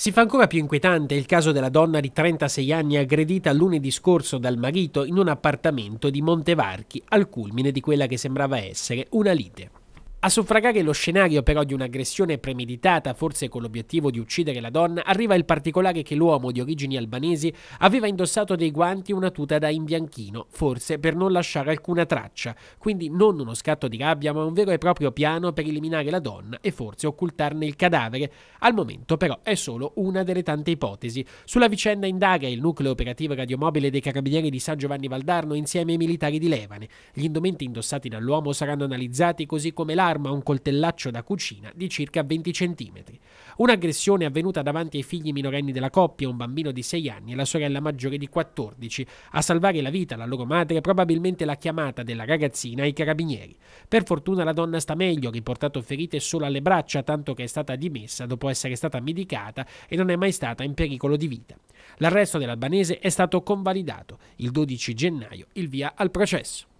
Si fa ancora più inquietante il caso della donna di 36 anni aggredita lunedì scorso dal marito in un appartamento di Montevarchi, al culmine di quella che sembrava essere una lite. A suffragare lo scenario però di un'aggressione premeditata, forse con l'obiettivo di uccidere la donna, arriva il particolare che l'uomo di origini albanesi aveva indossato dei guanti e una tuta da imbianchino, forse per non lasciare alcuna traccia, quindi non uno scatto di rabbia ma un vero e proprio piano per eliminare la donna e forse occultarne il cadavere. Al momento però è solo una delle tante ipotesi. Sulla vicenda indaga il nucleo operativo radiomobile dei carabinieri di San Giovanni Valdarno insieme ai militari di Levane. Gli indumenti indossati dall'uomo saranno analizzati così come l'altro arma un coltellaccio da cucina di circa 20 cm. Un'aggressione avvenuta davanti ai figli minorenni della coppia, un bambino di 6 anni e la sorella maggiore di 14. A salvare la vita alla loro madre probabilmente la chiamata della ragazzina ai carabinieri. Per fortuna la donna sta meglio, riportato ferite solo alle braccia, tanto che è stata dimessa dopo essere stata medicata e non è mai stata in pericolo di vita. L'arresto dell'albanese è stato convalidato. Il 12 gennaio il via al processo.